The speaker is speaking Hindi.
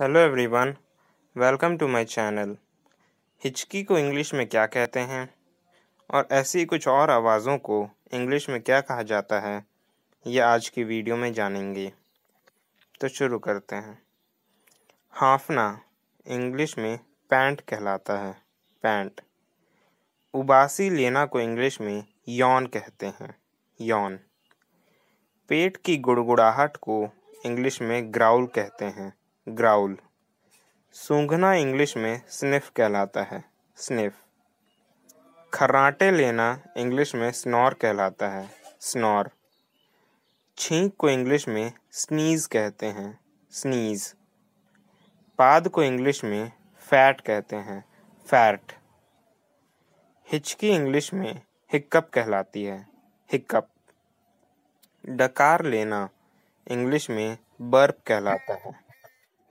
hello everyone welcome to my channel हिचकी को इंग्लिश में क्या कहते हैं और ऐसी कुछ और आवाज़ों को इंग्लिश में क्या कहा जाता है ये आज की वीडियो में जानेंगे तो शुरू करते हैं हाफना इंग्लिश में पैंट कहलाता है पैंट उबासी लेना को इंग्लिश में यौन कहते हैं यौन पेट की गुड़गुड़ाहट को इंग्लिश में ग्राउल कहते हैं ग्राउल सूंघना इंग्लिश में स्निफ कहलाता है स्निफ खर्राटे लेना इंग्लिश में स्नोर कहलाता है स्नोर छींक को इंग्लिश में स्नीज कहते हैं स्नीज पाद को इंग्लिश में फैट कहते हैं फैट हिचकी इंग्लिश में हिकअप कहलाती है हिकअप डकार लेना इंग्लिश में बर्प कहलाता है